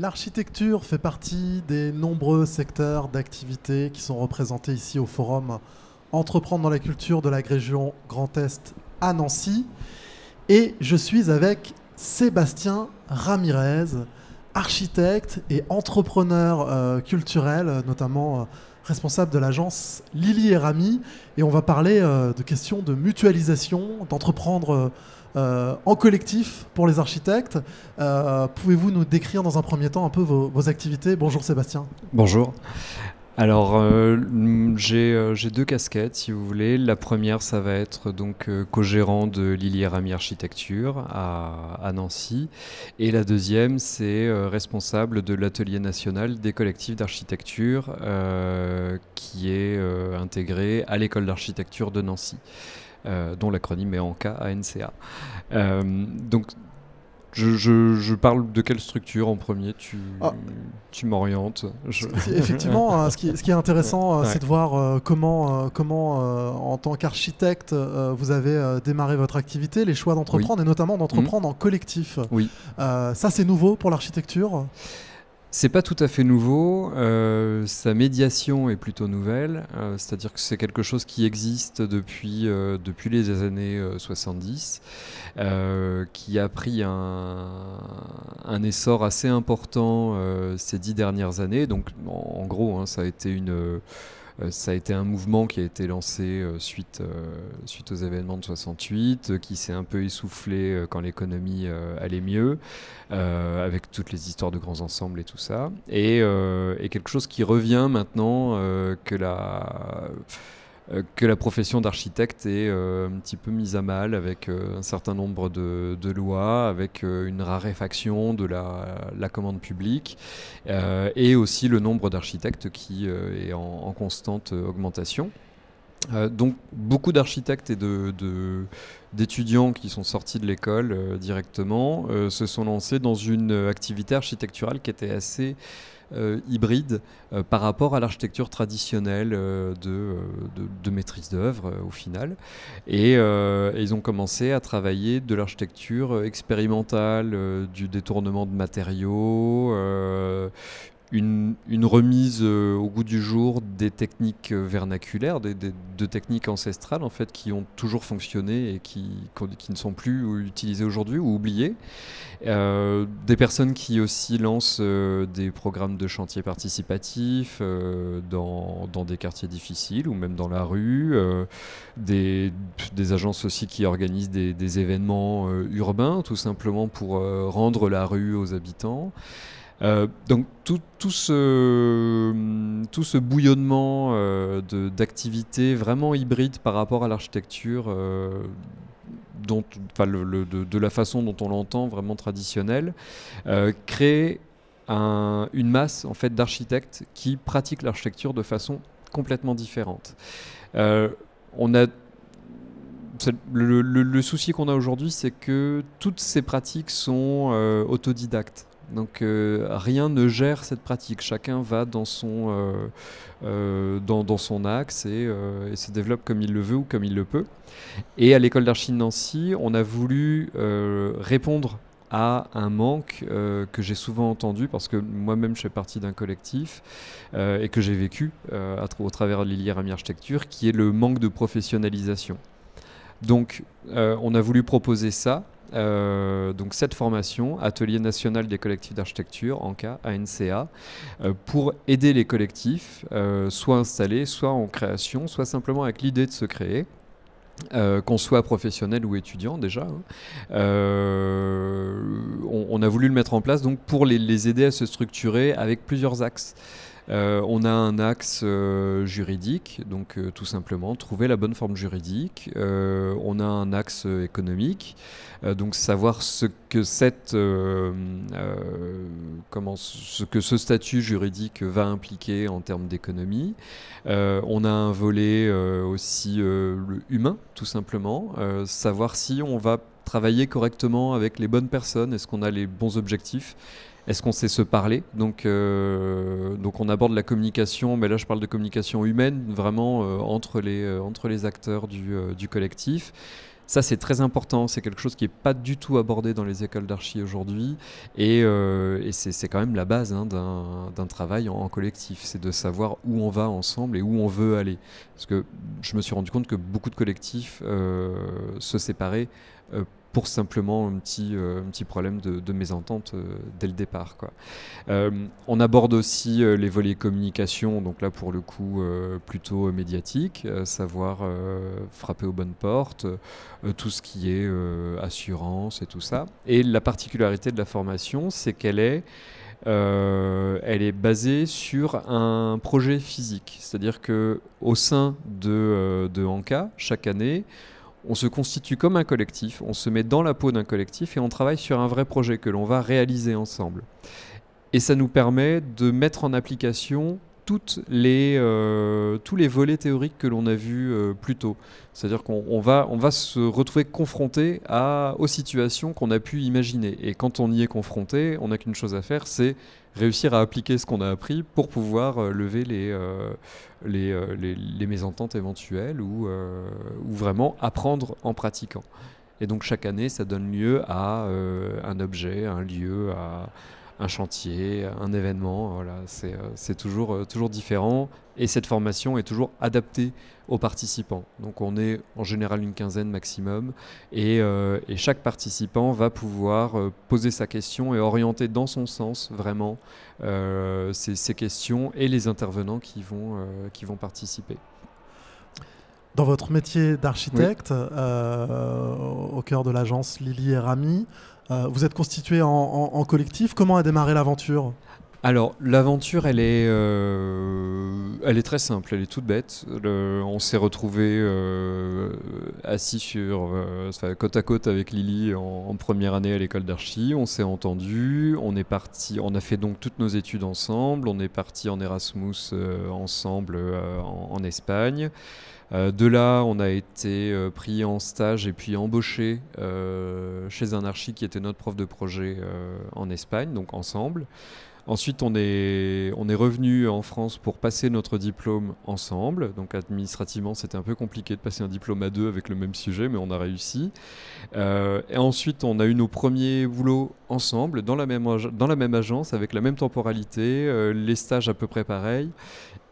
L'architecture fait partie des nombreux secteurs d'activité qui sont représentés ici au forum Entreprendre dans la culture de la région Grand Est à Nancy. Et je suis avec Sébastien Ramirez, architecte et entrepreneur euh, culturel, euh, notamment euh, responsable de l'agence Lily et Rami. Et on va parler euh, de questions de mutualisation, d'entreprendre euh, euh, en collectif pour les architectes. Pouvez-vous nous décrire dans un premier temps un peu vos, vos activités Bonjour Sébastien. Bonjour. Alors, euh, mm, euh, j'ai deux casquettes, si vous voulez. La première, ça va être euh, donc co-gérant de Lily Architecture à, Nancy. Et la deuxième, c'est responsable de l'atelier national des collectifs d'architecture qui est intégré à l'école d'architecture de Nancy. dont l'acronyme est en Euh, donc je, je, je, parle de quelle structure en premier Tu, ah. tu m'orientes Effectivement, ce, qui, euh, ce, qui, est intéressant, euh, c'est de voir euh, comment, comment en tant qu'architecte, vous avez démarré votre activité, les choix d'entreprendre, et notamment d'entreprendre mmh. en collectif. Oui. ça, c'est nouveau pour l'architecture c'est pas tout à fait nouveau, euh, sa médiation est plutôt nouvelle, euh, c'est-à-dire que c'est quelque chose qui existe depuis, euh, depuis les années 70, qui a pris un, essor assez important ces dix dernières années. Donc en, gros, hein, ça a été une euh, ça a été un mouvement qui a été lancé euh, suite, euh, suite aux événements de 68, qui s'est un peu essoufflé quand l'économie allait mieux, avec toutes les histoires de grands ensembles et tout ça. et quelque chose qui revient maintenant que la euh, que la profession d'architecte est euh, un petit peu mise à mal avec euh, un certain nombre de, lois, avec une raréfaction de la, commande publique et aussi le nombre d'architectes qui est en constante augmentation. Euh, donc beaucoup d'architectes et d'étudiants de, d'étudiants qui sont sortis de l'école euh, directement euh, se sont lancés dans une activité architecturale qui était assez hybride par rapport à l'architecture traditionnelle de, de, maîtrise d'œuvre au final. Et, et, ils ont commencé à travailler de l'architecture expérimentale, du détournement de matériaux, une, remise euh, au goût du jour des techniques euh, vernaculaires, des, de techniques ancestrales en fait qui ont toujours fonctionné et qui, qui ne sont plus utilisées aujourd'hui ou oubliées. Euh, des personnes qui aussi lancent des programmes de chantier participatif dans, dans, des quartiers difficiles ou même dans la rue. Des, des, agences aussi qui organisent des, événements urbains tout simplement pour rendre la rue aux habitants. Euh, donc tout, ce, euh, tout ce bouillonnement euh, d'activités vraiment hybrides par rapport à l'architecture, de, la façon dont on l'entend, vraiment traditionnelle, crée une masse en fait, d'architectes qui pratiquent l'architecture de façon complètement différente. on a le, souci qu'on a aujourd'hui, c'est que toutes ces pratiques sont autodidactes. Donc euh, rien ne gère cette pratique, chacun va dans son, euh, euh, axe et, se développe comme il le veut ou comme il le peut. Et à l'école d'archi Nancy, on a voulu répondre à un manque que j'ai souvent entendu parce que moi-même je fais partie d'un collectif et que j'ai vécu au travers de l'Ilière Architecture qui est le manque de professionnalisation. Donc on a voulu proposer ça euh, donc cette formation, Atelier national des collectifs d'architecture, ANCA, ANCA euh, pour aider les collectifs, euh, soit installés, soit en création, soit simplement avec l'idée de se créer. qu'on soit professionnel ou étudiant déjà, hein. on, a voulu le mettre en place donc pour les aider à se structurer avec plusieurs axes. Euh, on a un axe euh, juridique, donc euh, tout simplement trouver la bonne forme juridique. on a un axe économique, donc savoir ce que cette, comment, ce que ce statut juridique va impliquer en termes d'économie. on a un volet aussi humain, tout simplement, savoir si on va travailler correctement avec les bonnes personnes, est-ce qu'on a les bons objectifs est-ce qu'on sait se parler donc, euh, donc on aborde la communication, mais là je parle de communication humaine, vraiment euh, entre, les, euh, entre les acteurs du, collectif. Ça, c'est très important. C'est quelque chose qui n'est pas du tout abordé dans les écoles d'archi aujourd'hui. Et, c'est quand même la base hein, d'un travail en, collectif. C'est de savoir où on va ensemble et où on veut aller. Parce que je me suis rendu compte que beaucoup de collectifs se séparaient pour simplement un petit, euh, un petit problème de, mésentente euh, dès le départ. Quoi. Euh, on aborde aussi les volets communication, donc là pour le coup plutôt médiatique, savoir frapper aux bonnes portes, tout ce qui est assurance et tout ça. Et la particularité de la formation, c'est qu'elle est... elle est basée sur un projet physique. C'est-à-dire que au sein de, de Anka, chaque année, on se constitue comme un collectif, on se met dans la peau d'un collectif et on travaille sur un vrai projet que l'on va réaliser ensemble. Et ça nous permet de mettre en application toutes les, euh, tous les volets théoriques que l'on a vus euh, plus tôt. C'est-à-dire qu'on va, on va se retrouver confronté à, aux situations qu'on a pu imaginer. Et quand on y est confronté, on n'a qu'une chose à faire, c'est réussir à appliquer ce qu'on a appris pour pouvoir euh, lever les, euh, euh, les, les, mésententes éventuelles ou, ou vraiment apprendre en pratiquant. Et donc chaque année, ça donne lieu à un objet, un lieu, à, un chantier, un événement. Voilà, c'est euh, toujours, euh, toujours différent. Et cette formation est toujours adaptée aux participants. Donc on est en général une quinzaine maximum. Et, euh, chaque participant va pouvoir poser sa question et orienter dans son sens vraiment ces, questions et les intervenants qui vont, qui vont participer. Dans votre métier d'architecte, au cœur de l'agence Lily et Rami, euh, vous êtes constitué en, en, en collectif. Comment a démarré l'aventure alors, l'aventure, elle, est, euh, elle est très simple, elle est toute bête. on s'est retrouvé euh, assis sur, euh, côte à côte avec Lily en, première année à l'école d'archi. On s'est entendu, on est parti, on a fait donc toutes nos études ensemble. On est parti en Erasmus ensemble en, en, Espagne. de là, on a été pris en stage et puis embauché chez un archi qui était notre prof de projet en Espagne, donc ensemble. Ensuite, on est, on est revenu en France pour passer notre diplôme ensemble. Donc, administrativement, c'était un peu compliqué de passer un diplôme à deux avec le même sujet, mais on a réussi. Euh, et ensuite, on a eu nos premiers boulots ensemble, dans la même, dans la même agence, avec la même temporalité, euh, les stages à peu près pareils.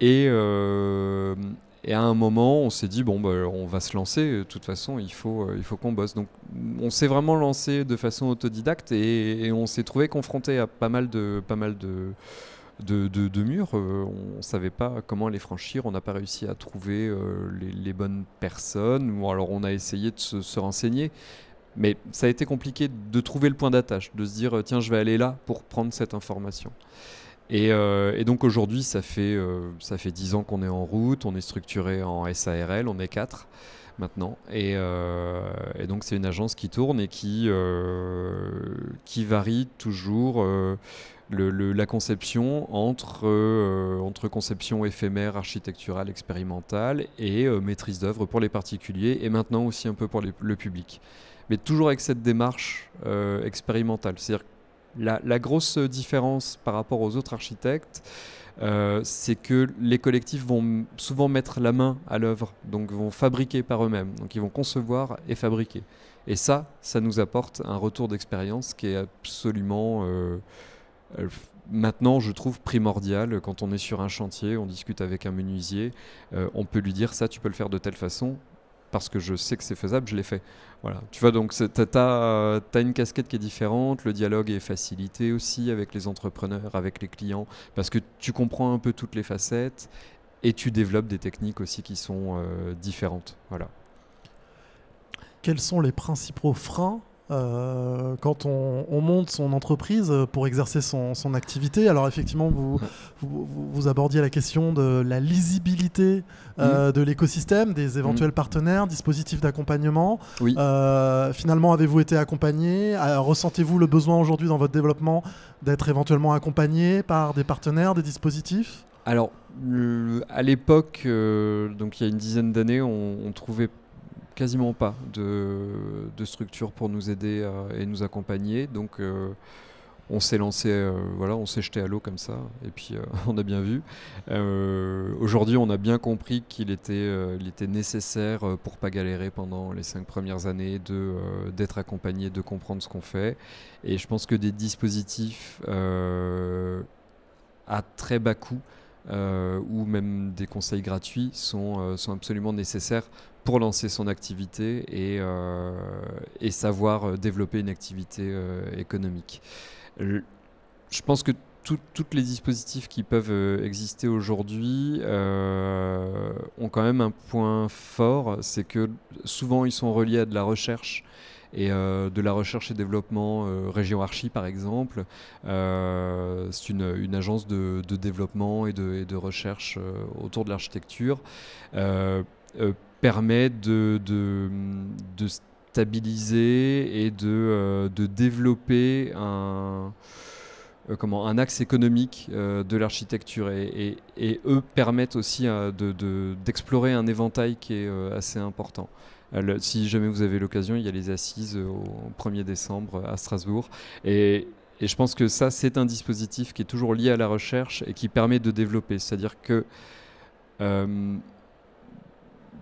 Et, euh, et à un moment, on s'est dit, bon, bah, on va se lancer, de toute façon, il faut, euh, il faut qu'on bosse. Donc, on s'est vraiment lancé de façon autodidacte et, on s'est trouvé confronté à pas mal de, pas mal de, de, de, murs. Euh, on ne savait pas comment les franchir, on n'a pas réussi à trouver euh, les, bonnes personnes, ou alors on a essayé de se renseigner. Mais ça a été compliqué de trouver le point d'attache, de se dire, tiens, je vais aller là pour prendre cette information. Euh, et, donc aujourd'hui, ça fait 10 euh, ça fait dix ans qu'on est en route, on est structuré en SARL, on est quatre maintenant, euh, et, donc c'est une agence qui tourne et qui qui varie toujours. Le, la conception entre, entre conception éphémère, architecturale, expérimentale et maîtrise d'œuvre pour les particuliers et maintenant aussi un peu pour le public. Mais toujours avec cette démarche expérimentale. C'est-à-dire la, grosse différence par rapport aux autres architectes, euh, c'est que les collectifs vont souvent mettre la main à l'œuvre, donc vont fabriquer par eux-mêmes, donc ils vont concevoir et fabriquer. Et ça, ça nous apporte un retour d'expérience qui est absolument, euh, euh, maintenant, je trouve primordial. Quand on est sur un chantier, on discute avec un menuisier, on peut lui dire ça, tu peux le faire de telle façon, parce que je sais que c'est faisable, je l'ai fait. Voilà. Tu vois, donc tu as, une casquette qui est différente, le dialogue est facilité aussi avec les entrepreneurs, avec les clients, parce que tu comprends un peu toutes les facettes et tu développes des techniques aussi qui sont euh, différentes. Voilà. Quels sont les principaux freins euh, quand on, monte son entreprise euh, pour exercer son, activité. Alors effectivement, vous, vous, abordiez la question de la lisibilité euh, de l'écosystème, des éventuels mm. partenaires, dispositifs d'accompagnement. Oui. finalement, avez-vous été accompagné Ressentez-vous le besoin aujourd'hui dans votre développement d'être éventuellement accompagné par des partenaires, des dispositifs alors, à l'époque, donc il y a une dizaine d'années, on, on, trouvait quasiment pas de, structure pour nous aider euh, et nous accompagner. Donc euh, on s'est lancé, euh, voilà, on s'est jeté à l'eau comme ça, et puis on a bien vu. Aujourd'hui, on a bien compris qu'il était, était nécessaire pour pas galérer pendant les cinq premières années de d'être accompagné, de comprendre ce qu'on fait. Et je pense que des dispositifs à très bas coût ou même des conseils gratuits sont, sont absolument nécessaires relancer son activité et, euh, et savoir euh, développer une activité euh, économique. je pense que tous les dispositifs qui peuvent exister aujourd'hui ont quand même un point fort, c'est que souvent ils sont reliés à de la recherche et de la recherche et développement Région Archi par exemple. c'est une, agence de, de développement et de, et de recherche autour de l'architecture permet de, de, de stabiliser et de, euh, de développer un, euh, comment, un axe économique euh, de l'architecture et, et, eux permettent aussi de d'explorer un éventail qui est assez important. si jamais vous avez l'occasion, il y a les assises au 1er décembre à Strasbourg et, et je pense que ça c'est un dispositif qui est toujours lié à la recherche et qui permet de développer, c'est-à-dire que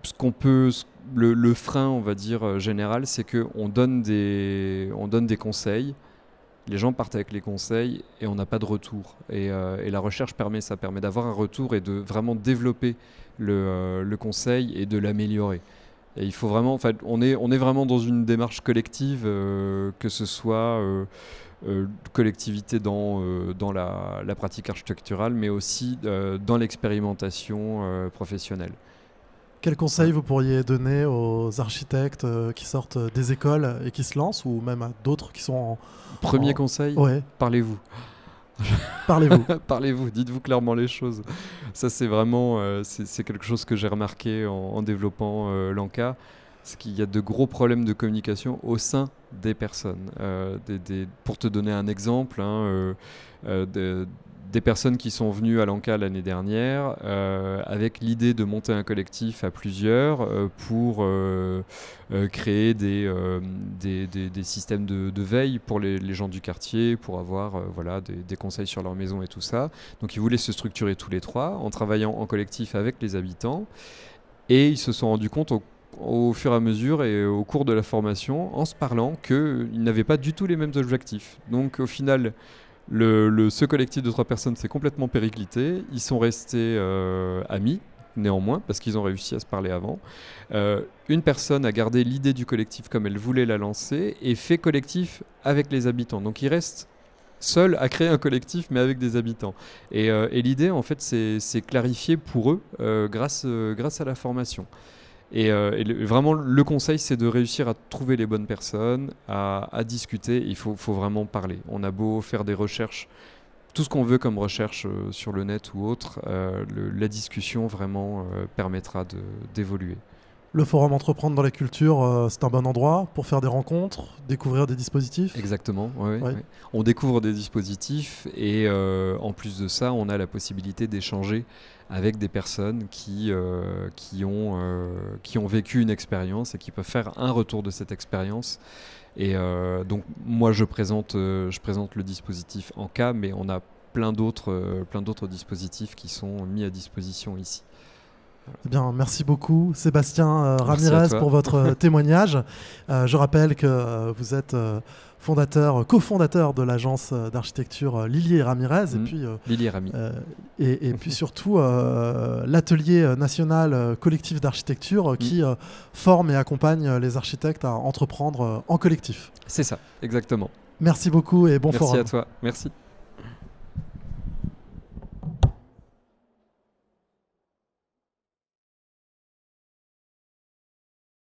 ce qu'on peut, le, frein, on va dire, euh, général, c'est qu'on donne, des, on donne des conseils, les gens partent avec les conseils et on n'a pas de retour. Et, euh, la recherche permet ça, permet d'avoir un retour et de vraiment développer le, euh, conseil et de l'améliorer. Et il faut vraiment, on est, on est vraiment dans une démarche collective, que ce soit collectivité dans, dans la, pratique architecturale, mais aussi dans l'expérimentation professionnelle. Quel conseil vous pourriez donner aux architectes euh, qui sortent euh, des écoles et qui se lancent, ou même à d'autres qui sont en... Premier conseil, ouais. parlez-vous. Parlez-vous. Parlez-vous, dites-vous clairement les choses. Ça, c'est vraiment euh, c'est quelque chose que j'ai remarqué en, développant l'ENCA, c'est qu'il y a de gros problèmes de communication au sein des personnes. pour te donner un exemple, hein, de, des personnes qui sont venues à l'ANCA l'année dernière euh, avec l'idée de monter un collectif à plusieurs euh, pour euh, créer des des, systèmes de, veille pour les, gens du quartier, pour avoir voilà, des, conseils sur leur maison et tout ça. Donc ils voulaient se structurer tous les trois en travaillant en collectif avec les habitants et ils se sont rendus compte au fur et à mesure et au cours de la formation en se parlant qu'ils n'avaient pas du tout les mêmes objectifs. Donc au final, le, ce collectif de trois personnes s'est complètement périclité. Ils sont restés euh, amis, néanmoins, parce qu'ils ont réussi à se parler avant. Euh, une personne a gardé l'idée du collectif comme elle voulait la lancer et fait collectif avec les habitants. Donc il restent seul à créer un collectif, mais avec des habitants. Et, euh, l'idée, en fait, c'est clarifié pour eux grâce à la formation. Et, euh, vraiment, le conseil, c'est de réussir à trouver les bonnes personnes, à, discuter. Il faut, vraiment parler. On a beau faire des recherches, tout ce qu'on veut comme recherche euh, sur le net ou autre, euh, la discussion vraiment permettra d'évoluer. Le forum Entreprendre dans la culture, euh, c'est un bon endroit pour faire des rencontres, découvrir des dispositifs. Exactement, on découvre des dispositifs et euh, en plus de ça, on a la possibilité d'échanger avec des personnes qui, euh, qui, ont, qui ont vécu une expérience et qui peuvent faire un retour de cette expérience. Et donc moi, je présente, je présente le dispositif en cas, mais on a plein d'autres dispositifs qui sont mis à disposition ici. Eh bien, merci beaucoup Sébastien euh, Ramirez pour votre euh, témoignage. Euh, je rappelle que vous êtes fondateur, cofondateur de l'agence d'architecture Lilier Ramirez et mm. puis et, puis surtout l'atelier national collectif d'architecture qui mm. forme et accompagne les architectes à entreprendre en collectif. C'est ça, exactement. Merci beaucoup et bon forum. Merci à toi. Merci.